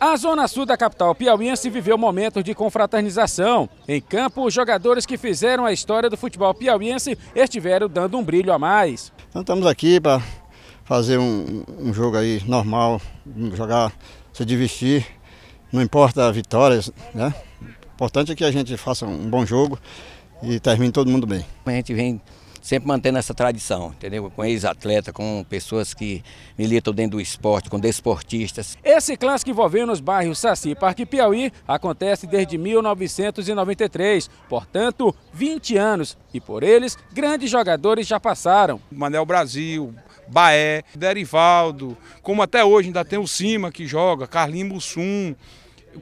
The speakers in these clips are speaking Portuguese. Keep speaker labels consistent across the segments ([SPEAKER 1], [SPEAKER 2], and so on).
[SPEAKER 1] A zona sul da capital piauiense viveu momentos de confraternização. Em campo, os jogadores que fizeram a história do futebol piauiense estiveram dando um brilho a mais. Então, estamos aqui para fazer um, um, jogo aí normal, jogar, se divertir, não importa vitórias, né? O importante é que a gente faça um bom jogo e termine todo mundo bem. A gente vem sempre mantendo essa tradição, entendeu? Com ex-atleta, com pessoas que militam dentro do esporte, com desportistas. Esse clássico envolvendo os bairros Saci e Parque Piauí acontece desde 1993, portanto, 20 anos, e por eles, grandes jogadores já passaram. Manel Brasil, Baé, Derivaldo, como até hoje ainda tem o Cima que joga, Carlinho Mussum,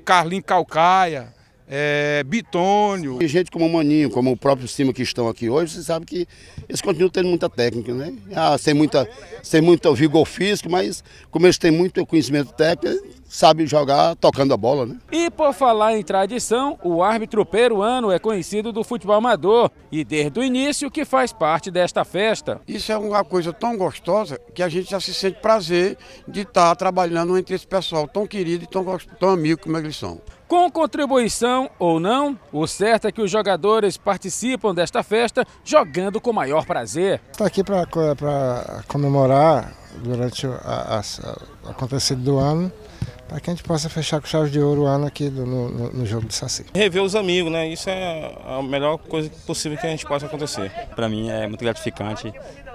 [SPEAKER 1] Carlinho Calcaia, é, Bitônio. E gente como o Maninho, como o próprio Cima que estão aqui hoje, você sabe que eles continuam tendo muita técnica, né? Ah, sem, muita, sem muito vigor físico, mas como eles têm muito conhecimento técnico, sabe jogar tocando a bola. Né? E por falar em tradição, o árbitro peruano é conhecido do futebol amador e desde o início que faz parte desta festa. Isso é uma coisa tão gostosa que a gente já se sente prazer de estar trabalhando entre esse pessoal tão querido e tão, tão amigo como eles são. Com contribuição ou não, o certo é que os jogadores participam desta festa jogando com maior prazer. Estou tá aqui para comemorar durante o acontecido do ano para que a gente possa fechar com chaves de ouro o ano aqui do, no, no, jogo do Saci. Rever os amigos, né? Isso é a melhor coisa possível que a gente possa acontecer. Para mim é muito gratificante.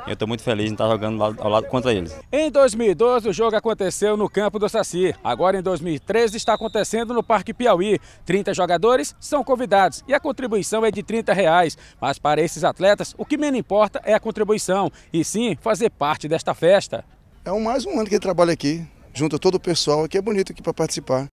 [SPEAKER 1] Eu estou muito feliz em estar jogando ao lado contra eles. Em 2012, o jogo aconteceu no campo do Saci. Agora, em 2013, está acontecendo no Parque Piauí. 30 jogadores são convidados e a contribuição é de 30 reais. Mas para esses atletas, o que menos importa é a contribuição e sim fazer parte desta festa. É mais um ano que eu trabalha aqui junta todo o pessoal, que é bonito aqui para participar.